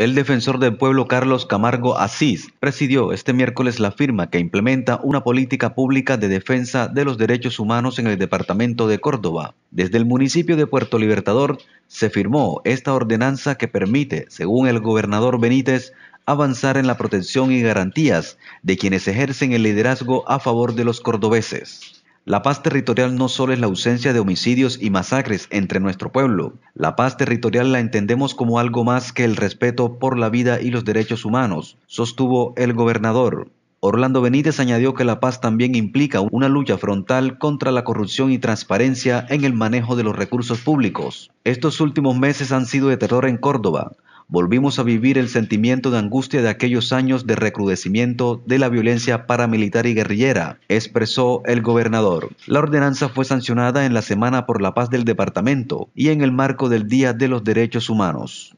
El defensor del pueblo Carlos Camargo Asís presidió este miércoles la firma que implementa una política pública de defensa de los derechos humanos en el departamento de Córdoba. Desde el municipio de Puerto Libertador se firmó esta ordenanza que permite, según el gobernador Benítez, avanzar en la protección y garantías de quienes ejercen el liderazgo a favor de los cordobeses. La paz territorial no solo es la ausencia de homicidios y masacres entre nuestro pueblo, la paz territorial la entendemos como algo más que el respeto por la vida y los derechos humanos, sostuvo el gobernador. Orlando Benítez añadió que la paz también implica una lucha frontal contra la corrupción y transparencia en el manejo de los recursos públicos. Estos últimos meses han sido de terror en Córdoba volvimos a vivir el sentimiento de angustia de aquellos años de recrudecimiento de la violencia paramilitar y guerrillera, expresó el gobernador. La ordenanza fue sancionada en la Semana por la Paz del Departamento y en el marco del Día de los Derechos Humanos.